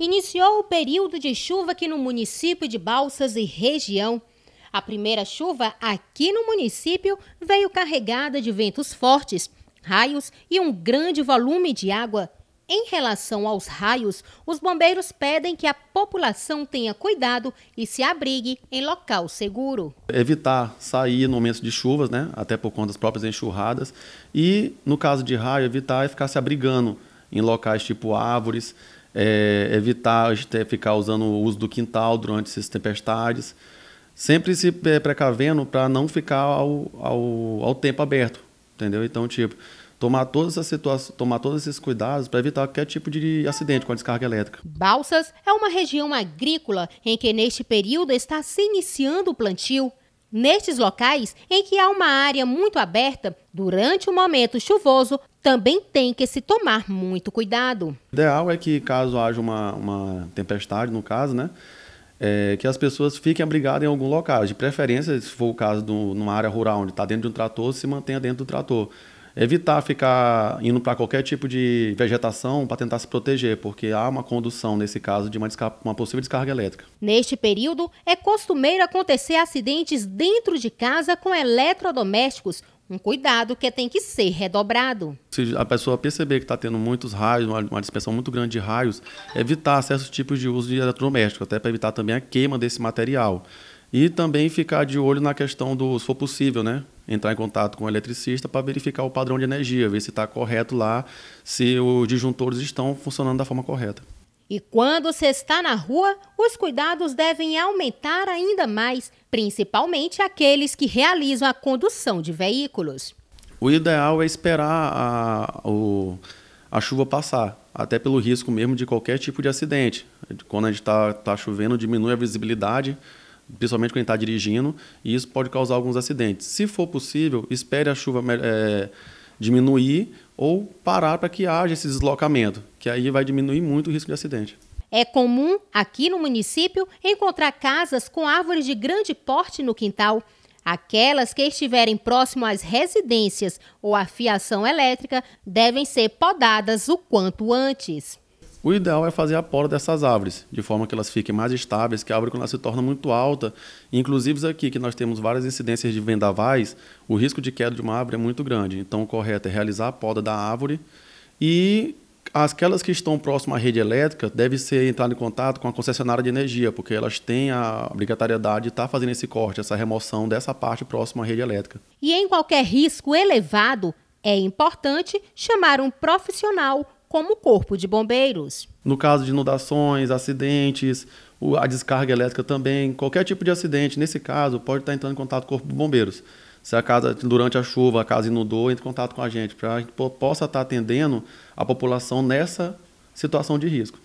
iniciou o período de chuva aqui no município de Balsas e região. A primeira chuva aqui no município veio carregada de ventos fortes, raios e um grande volume de água. Em relação aos raios, os bombeiros pedem que a população tenha cuidado e se abrigue em local seguro. Evitar sair no momento de chuvas, né? até por conta das próprias enxurradas. E, no caso de raio, evitar e ficar se abrigando em locais tipo árvores, é, evitar ficar usando o uso do quintal durante essas tempestades. Sempre se é, precavendo para não ficar ao, ao, ao tempo aberto, entendeu? Então, tipo, tomar todas essas situações, tomar todos esses cuidados para evitar qualquer tipo de acidente com a descarga elétrica. Balsas é uma região agrícola em que neste período está se iniciando o plantio. Nestes locais em que há uma área muito aberta, durante o momento chuvoso, também tem que se tomar muito cuidado. O ideal é que, caso haja uma, uma tempestade, no caso, né? É, que as pessoas fiquem abrigadas em algum local. De preferência, se for o caso de uma área rural onde está dentro de um trator, se mantenha dentro do trator evitar ficar indo para qualquer tipo de vegetação para tentar se proteger, porque há uma condução, nesse caso, de uma, uma, possível descarga elétrica. Neste período, é costumeiro acontecer acidentes dentro de casa com eletrodomésticos. Um cuidado que tem que ser redobrado. Se a pessoa perceber que está tendo muitos raios, uma, uma dispersão muito grande de raios, evitar certos tipos de uso de eletrodoméstico, até para evitar também a queima desse material. E também ficar de olho na questão do, se for possível, né? Entrar em contato com o eletricista para verificar o padrão de energia, ver se está correto lá, se os disjuntores estão funcionando da forma correta. E quando se está na rua, os cuidados devem aumentar ainda mais, principalmente aqueles que realizam a condução de veículos. O ideal é esperar a, o, a chuva passar, até pelo risco mesmo de qualquer tipo de acidente. Quando a gente está tá chovendo, diminui a visibilidade principalmente quem está dirigindo, e isso pode causar alguns acidentes. Se for possível, espere a chuva é, diminuir ou parar para que haja esse deslocamento, que aí vai diminuir muito o risco de acidente. É comum, aqui no município, encontrar casas com árvores de grande porte no quintal. Aquelas que estiverem próximo às residências ou à fiação elétrica devem ser podadas o quanto antes. O ideal é fazer a poda dessas árvores, de forma que elas fiquem mais estáveis, que a árvore quando ela se torna muito alta, inclusive aqui que nós temos várias incidências de vendavais, o risco de queda de uma árvore é muito grande. Então o correto é realizar a poda da árvore e aquelas que estão próximas à rede elétrica devem ser entrar em contato com a concessionária de energia, porque elas têm a obrigatoriedade de estar tá fazendo esse corte, essa remoção dessa parte próxima à rede elétrica. E em qualquer risco elevado, é importante chamar um profissional como o Corpo de Bombeiros. No caso de inundações, acidentes, a descarga elétrica também, qualquer tipo de acidente, nesse caso, pode estar entrando em contato com o Corpo de Bombeiros. Se a casa, durante a chuva, a casa inundou, entre em contato com a gente, para a gente possa estar atendendo a população nessa situação de risco.